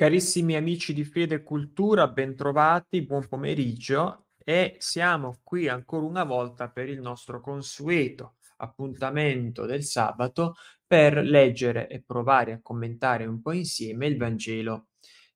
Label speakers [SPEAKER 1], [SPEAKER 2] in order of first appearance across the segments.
[SPEAKER 1] Carissimi amici di Fede e Cultura, bentrovati, buon pomeriggio e siamo qui ancora una volta per il nostro consueto appuntamento del sabato per leggere e provare a commentare un po' insieme il Vangelo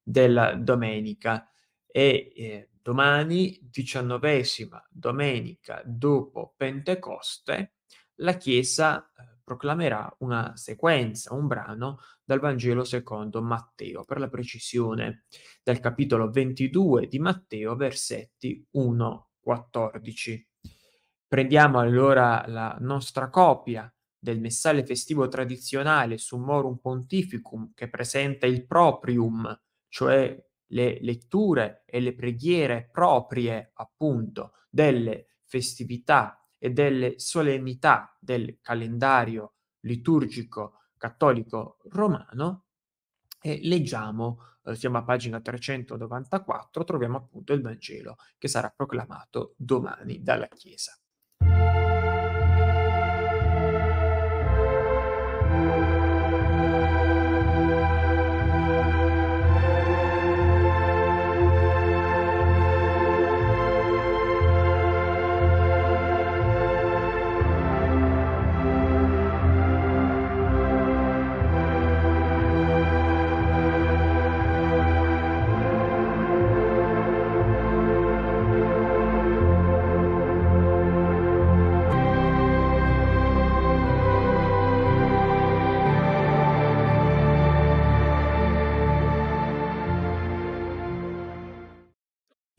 [SPEAKER 1] della domenica. E eh, domani, diciannovesima domenica dopo Pentecoste, la Chiesa eh, proclamerà una sequenza, un brano dal Vangelo secondo Matteo, per la precisione, dal capitolo 22 di Matteo, versetti 1-14. Prendiamo allora la nostra copia del messale festivo tradizionale Summorum Pontificum che presenta il proprium, cioè le letture e le preghiere proprie appunto delle festività e delle solennità del calendario liturgico cattolico romano e leggiamo, eh, siamo a pagina 394, troviamo appunto il Vangelo che sarà proclamato domani dalla Chiesa.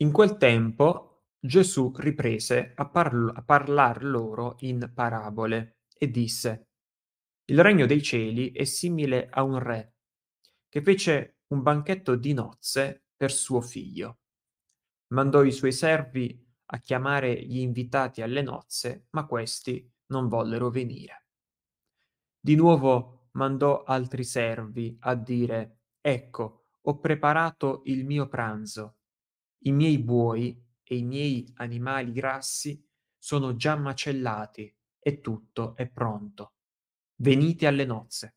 [SPEAKER 1] In quel tempo Gesù riprese a, parl- a parlar loro in parabole e disse, Il regno dei cieli è simile a un re che fece un banchetto di nozze per suo figlio. Mandò i suoi servi a chiamare gli invitati alle nozze, ma questi non vollero venire. Di nuovo mandò altri servi a dire, Ecco, ho preparato il mio pranzo i miei buoi e i miei animali grassi sono già macellati e tutto è pronto. Venite alle nozze.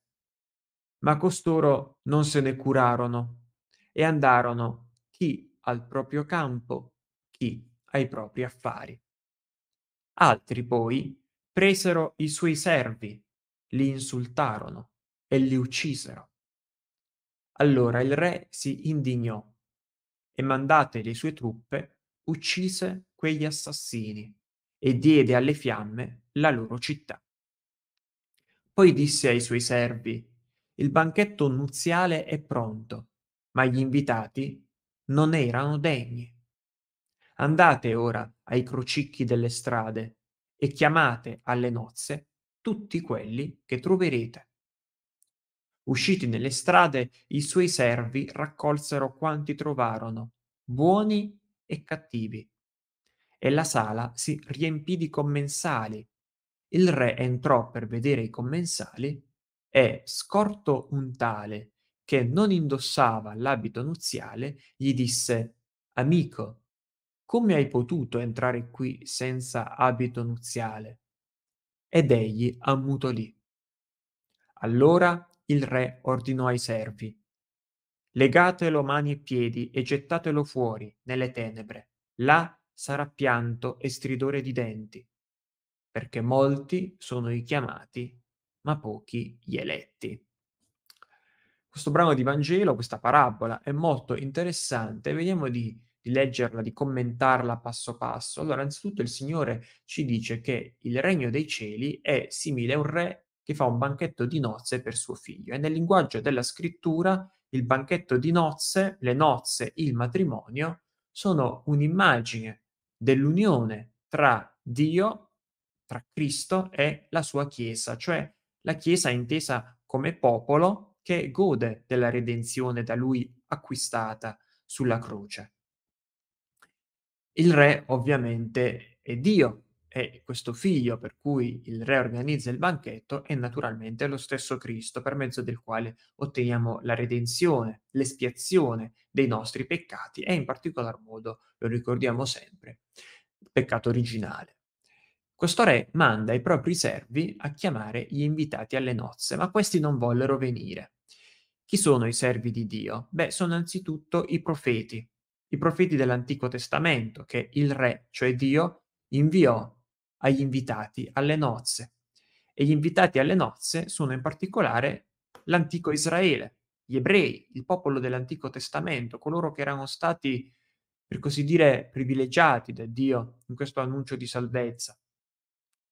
[SPEAKER 1] Ma costoro non se ne curarono e andarono chi al proprio campo, chi ai propri affari. Altri poi presero i suoi servi, li insultarono e li uccisero. Allora il re si indignò e mandate le sue truppe, uccise quegli assassini e diede alle fiamme la loro città. Poi disse ai suoi servi, il banchetto nuziale è pronto, ma gli invitati non erano degni. Andate ora ai crocicchi delle strade e chiamate alle nozze tutti quelli che troverete. Usciti nelle strade, i suoi servi raccolsero quanti trovarono, buoni e cattivi. E la sala si riempì di commensali. Il re entrò per vedere i commensali e, scorto un tale che non indossava l'abito nuziale, gli disse Amico, come hai potuto entrare qui senza abito nuziale? Ed egli ammutolì. Allora il re ordinò ai servi Legatelo mani e piedi e gettatelo fuori nelle tenebre. Là sarà pianto e stridore di denti, perché molti sono i chiamati, ma pochi gli eletti. Questo brano di Vangelo, questa parabola, è molto interessante. Vediamo di, di leggerla, di commentarla passo passo. Allora, innanzitutto il Signore ci dice che il regno dei cieli è simile a un re che fa un banchetto di nozze per suo figlio. E nel linguaggio della scrittura il banchetto di nozze, le nozze, il matrimonio, sono un'immagine dell'unione tra Dio, tra Cristo e la sua Chiesa, cioè la Chiesa intesa come popolo che gode della redenzione da lui acquistata sulla croce. Il re ovviamente è Dio, è questo figlio per cui il re organizza il banchetto è naturalmente lo stesso Cristo per mezzo del quale otteniamo la redenzione, l'espiazione dei nostri peccati e in particolar modo, lo ricordiamo sempre, il peccato originale. Questo re manda i propri servi a chiamare gli invitati alle nozze, ma questi non vollero venire. Chi sono i servi di Dio? Beh, sono anzitutto i profeti, i profeti dell'Antico Testamento che il re, cioè Dio, inviò agli invitati alle nozze. E gli invitati alle nozze sono in particolare l'antico Israele, gli ebrei, il popolo dell'Antico Testamento, coloro che erano stati, per così dire, privilegiati da Dio in questo annuncio di salvezza,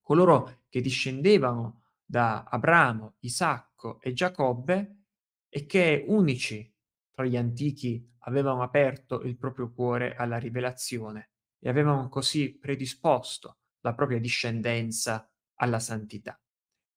[SPEAKER 1] coloro che discendevano da Abramo, Isacco e Giacobbe e che unici tra gli antichi avevano aperto il proprio cuore alla rivelazione e avevano così predisposto la propria discendenza alla santità.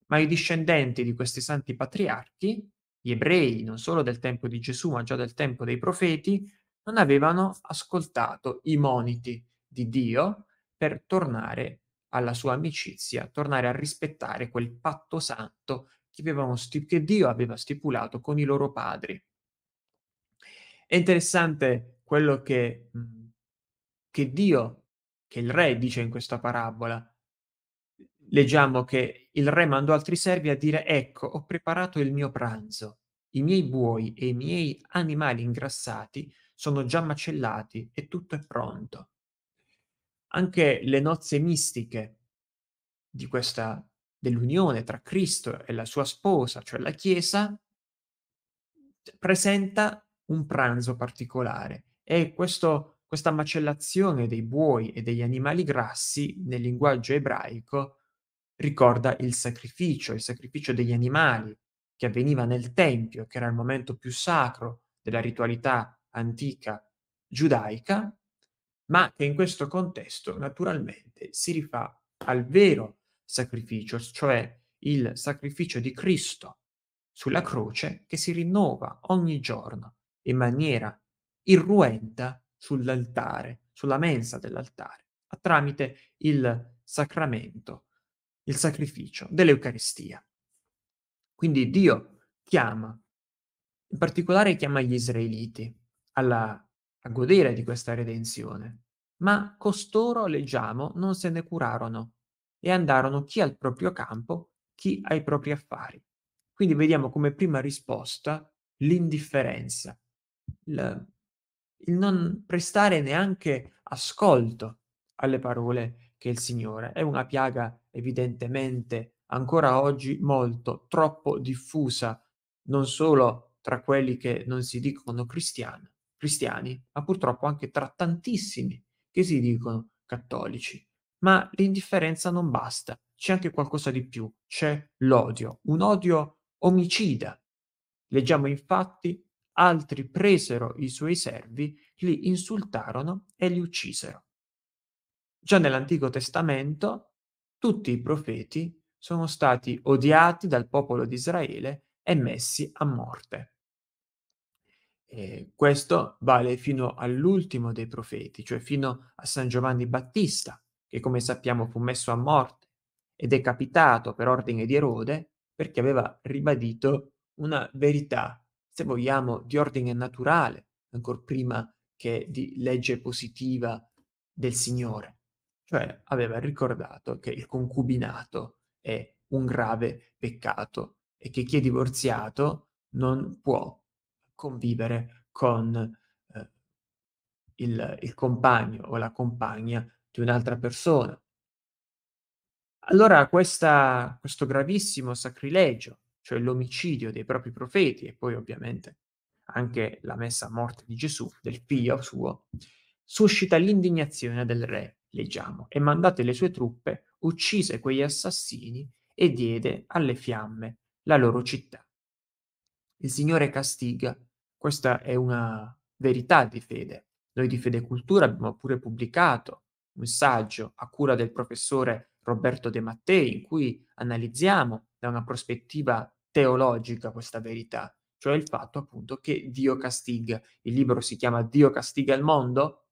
[SPEAKER 1] Ma i discendenti di questi santi patriarchi, gli ebrei non solo del tempo di Gesù, ma già del tempo dei profeti, non avevano ascoltato i moniti di Dio per tornare alla sua amicizia, tornare a rispettare quel patto santo che, stip- che Dio aveva stipulato con i loro padri. È interessante quello che, mhmm, che Dio che il re dice in questa parabola. Leggiamo che il re mandò altri servi a dire, ecco, ho preparato il mio pranzo, i miei buoi e i miei animali ingrassati sono già macellati e tutto è pronto. Anche le nozze mistiche di questa dell'unione tra Cristo e la sua sposa, cioè la Chiesa, presenta un pranzo particolare e questo questa macellazione dei buoi e degli animali grassi nel linguaggio ebraico ricorda il sacrificio, il sacrificio degli animali che avveniva nel Tempio, che era il momento più sacro della ritualità antica giudaica, ma che in questo contesto naturalmente si rifà al vero sacrificio, cioè il sacrificio di Cristo sulla croce che si rinnova ogni giorno in maniera irruenta sull'altare, sulla mensa dell'altare, tramite il sacramento, il sacrificio dell'Eucaristia. Quindi Dio chiama, in particolare chiama gli israeliti alla, a godere di questa redenzione, ma costoro, leggiamo, non se ne curarono e andarono chi al proprio campo, chi ai propri affari. Quindi vediamo come prima risposta l'indifferenza, il il non prestare neanche ascolto alle parole che il Signore. È una piaga evidentemente ancora oggi molto, troppo diffusa, non solo tra quelli che non si dicono cristiani, cristiani, ma purtroppo anche tra tantissimi che si dicono cattolici. Ma l'indifferenza non basta, c'è anche qualcosa di più, c'è l'odio, un odio omicida. Leggiamo infatti altri presero i suoi servi, li insultarono e li uccisero. Già nell'Antico Testamento tutti i profeti sono stati odiati dal popolo di Israele e messi a morte. E questo vale fino all'ultimo dei profeti, cioè fino a San Giovanni Battista, che come sappiamo fu messo a morte e decapitato per ordine di Erode perché aveva ribadito una verità se vogliamo, di ordine naturale, ancora prima che di legge positiva del Signore. Cioè aveva ricordato che il concubinato è un grave peccato e che chi è divorziato non può convivere con eh, il, il compagno o la compagna di un'altra persona. Allora questa, questo gravissimo sacrilegio cioè l'omicidio dei propri profeti e poi ovviamente anche la messa a morte di Gesù, del figlio suo, suscita l'indignazione del re, leggiamo, e mandate le sue truppe, uccise quegli assassini e diede alle fiamme la loro città. Il Signore castiga, questa è una verità di fede. Noi di Fede Cultura abbiamo pure pubblicato un saggio a cura del professore Roberto De Mattei in cui analizziamo da una prospettiva teologica questa verità, cioè il fatto appunto che Dio castiga. Il libro si chiama Dio castiga il mondo.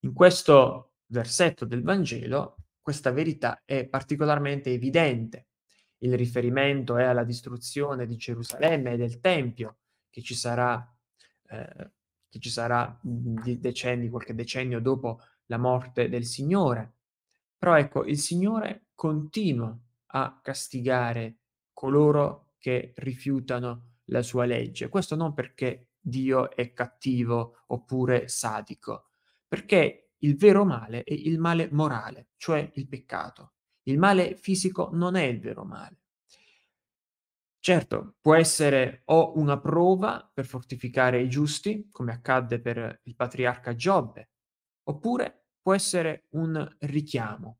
[SPEAKER 1] In questo versetto del Vangelo questa verità è particolarmente evidente. Il riferimento è alla distruzione di Gerusalemme e del Tempio che ci sarà, eh, che ci sarà di decenni, qualche decennio dopo la morte del Signore. Però ecco, il Signore continua a castigare coloro che rifiutano la sua legge. Questo non perché Dio è cattivo oppure sadico, perché il vero male è il male morale, cioè il peccato. Il male fisico non è il vero male. Certo, può essere o una prova per fortificare i giusti, come accadde per il patriarca Giobbe, oppure può essere un richiamo,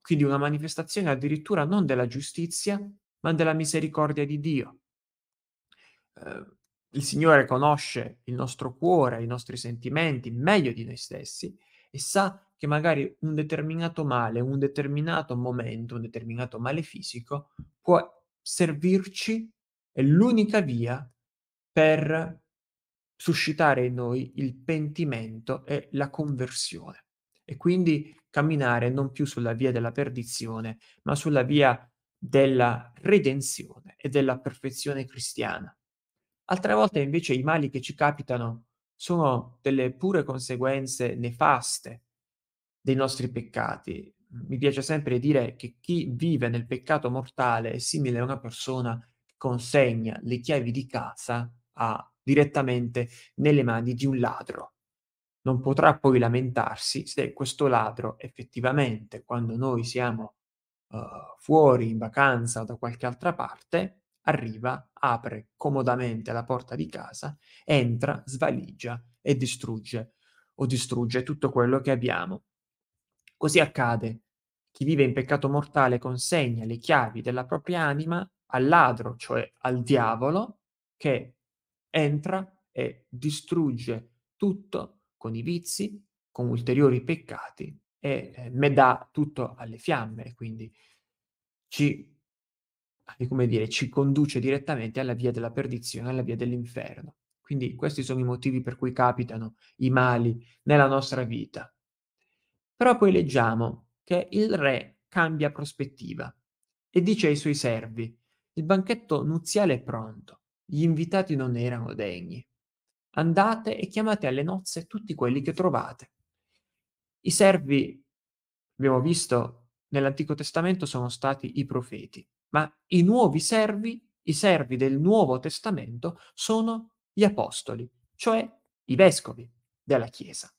[SPEAKER 1] quindi una manifestazione addirittura non della giustizia, ma della misericordia di Dio. Eh, il Signore conosce il nostro cuore, i nostri sentimenti meglio di noi stessi e sa che magari un determinato male, un determinato momento, un determinato male fisico può servirci, è l'unica via per suscitare in noi il pentimento e la conversione. E quindi camminare non più sulla via della perdizione, ma sulla via della redenzione e della perfezione cristiana. Altre volte invece i mali che ci capitano sono delle pure conseguenze nefaste dei nostri peccati. Mi piace sempre dire che chi vive nel peccato mortale è simile a una persona che consegna le chiavi di casa a, direttamente nelle mani di un ladro. Non potrà poi lamentarsi se questo ladro effettivamente, quando noi siamo uh, fuori in vacanza o da qualche altra parte, arriva, apre comodamente la porta di casa, entra, svaligia e distrugge o distrugge tutto quello che abbiamo. Così accade. Chi vive in peccato mortale consegna le chiavi della propria anima al ladro, cioè al diavolo, che entra e distrugge tutto con i vizi, con ulteriori peccati e eh, me dà tutto alle fiamme, quindi ci, eh, come dire, ci conduce direttamente alla via della perdizione, alla via dell'inferno. Quindi questi sono i motivi per cui capitano i mali nella nostra vita. Però poi leggiamo che il re cambia prospettiva e dice ai suoi servi, il banchetto nuziale è pronto, gli invitati non erano degni. Andate e chiamate alle nozze tutti quelli che trovate. I servi, abbiamo visto nell'Antico Testamento, sono stati i profeti, ma i nuovi servi, i servi del Nuovo Testamento, sono gli apostoli, cioè i vescovi della Chiesa,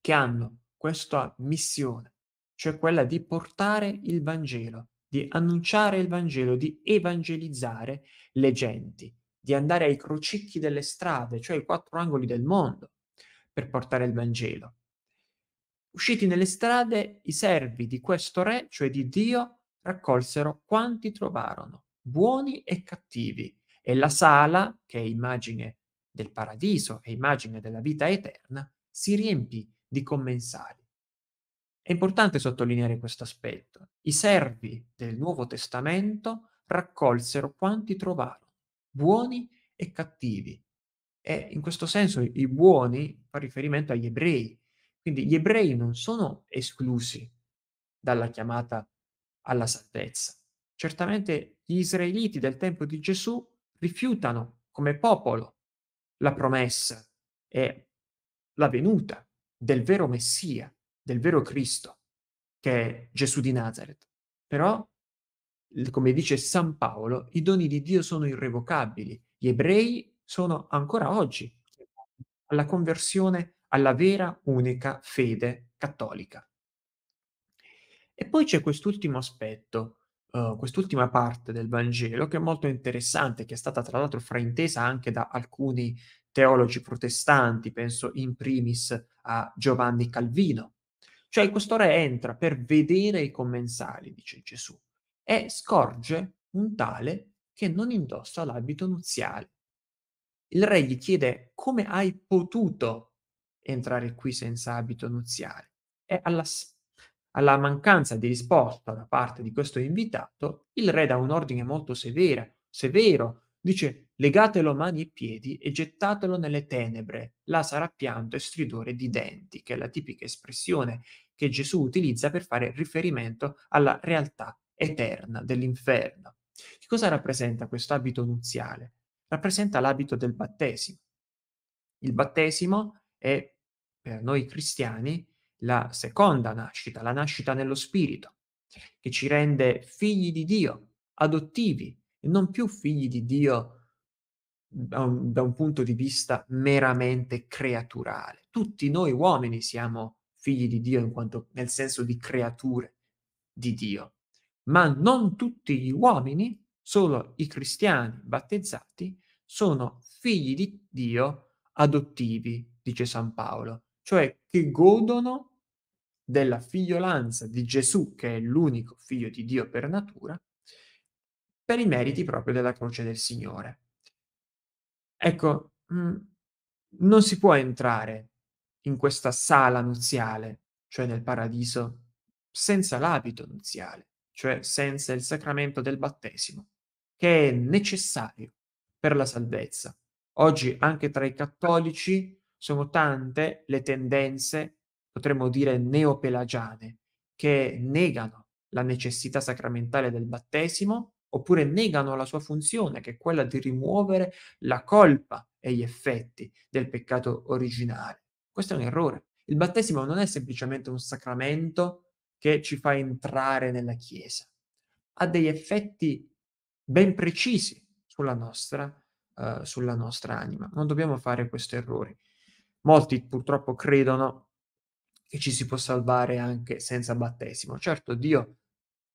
[SPEAKER 1] che hanno questa missione, cioè quella di portare il Vangelo, di annunciare il Vangelo, di evangelizzare le genti, di andare ai crocicchi delle strade, cioè ai quattro angoli del mondo, per portare il Vangelo Usciti nelle strade, i servi di questo re, cioè di Dio, raccolsero quanti trovarono, buoni e cattivi, e la sala, che è immagine del paradiso, e immagine della vita eterna, si riempì di commensali. È importante sottolineare questo aspetto. I servi del Nuovo Testamento raccolsero quanti trovarono, buoni e cattivi. E in questo senso i buoni fa riferimento agli ebrei, quindi gli ebrei non sono esclusi dalla chiamata alla salvezza. Certamente gli israeliti del tempo di Gesù rifiutano come popolo la promessa e la venuta del vero Messia, del vero Cristo, che è Gesù di Nazareth. Però, come dice San Paolo, i doni di Dio sono irrevocabili. Gli ebrei sono ancora oggi alla conversione alla vera unica fede cattolica. E poi c'è quest'ultimo aspetto, uh, quest'ultima parte del Vangelo che è molto interessante, che è stata tra l'altro fraintesa anche da alcuni teologi protestanti, penso in primis a Giovanni Calvino. Cioè questo re entra per vedere i commensali, dice Gesù, e scorge un tale che non indossa l'abito nuziale. Il re gli chiede come hai potuto entrare qui senza abito nuziale. E alla, alla mancanza di risposta da parte di questo invitato, il re dà un ordine molto severo, severo. Dice legatelo mani e piedi e gettatelo nelle tenebre, là sarà pianto e stridore di denti, che è la tipica espressione che Gesù utilizza per fare riferimento alla realtà eterna dell'inferno. Che cosa rappresenta questo abito nuziale? Rappresenta l'abito del battesimo. Il battesimo è per noi cristiani la seconda nascita, la nascita nello Spirito, che ci rende figli di Dio, adottivi, e non più figli di Dio da un, da un punto di vista meramente creaturale. Tutti noi uomini siamo figli di Dio in quanto, nel senso di creature di Dio, ma non tutti gli uomini, solo i cristiani battezzati, sono figli di Dio adottivi, dice San Paolo, cioè che godono della figliolanza di Gesù, che è l'unico figlio di Dio per natura, per i meriti proprio della croce del Signore. Ecco, mm, non si può entrare in questa sala nuziale, cioè nel paradiso, senza l'abito nuziale, cioè senza il sacramento del battesimo, che è necessario per la salvezza. Oggi anche tra i cattolici sono tante le tendenze, potremmo dire neopelagiane, che negano la necessità sacramentale del battesimo oppure negano la sua funzione, che è quella di rimuovere la colpa e gli effetti del peccato originale. Questo è un errore. Il battesimo non è semplicemente un sacramento che ci fa entrare nella Chiesa, ha degli effetti ben precisi sulla nostra, uh, sulla nostra anima. Non dobbiamo fare questo errore. Molti purtroppo credono che ci si può salvare anche senza battesimo. Certo, Dio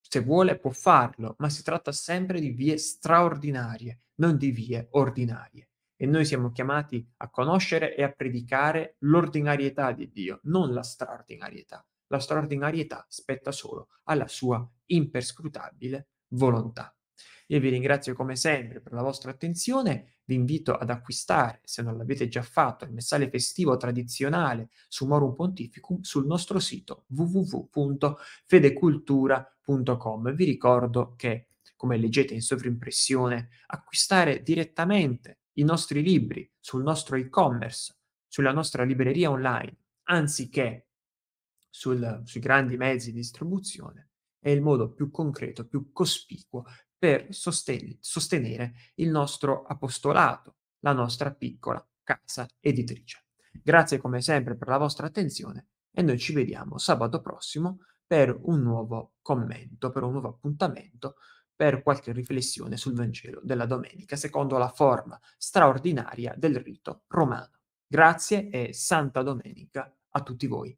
[SPEAKER 1] se vuole può farlo, ma si tratta sempre di vie straordinarie, non di vie ordinarie. E noi siamo chiamati a conoscere e a predicare l'ordinarietà di Dio, non la straordinarietà. La straordinarietà spetta solo alla sua imperscrutabile volontà. Io vi ringrazio come sempre per la vostra attenzione, vi invito ad acquistare, se non l'avete già fatto, il messale festivo tradizionale su Morum Pontificum sul nostro sito www.fedecultura.com. Vi ricordo che, come leggete in sovrimpressione, acquistare direttamente i nostri libri sul nostro e-commerce, sulla nostra libreria online, anziché sul, sui grandi mezzi di distribuzione, è il modo più concreto, più cospicuo per sosten- sostenere il nostro apostolato, la nostra piccola casa editrice. Grazie come sempre per la vostra attenzione e noi ci vediamo sabato prossimo per un nuovo commento, per un nuovo appuntamento, per qualche riflessione sul Vangelo della domenica, secondo la forma straordinaria del rito romano. Grazie e santa domenica a tutti voi.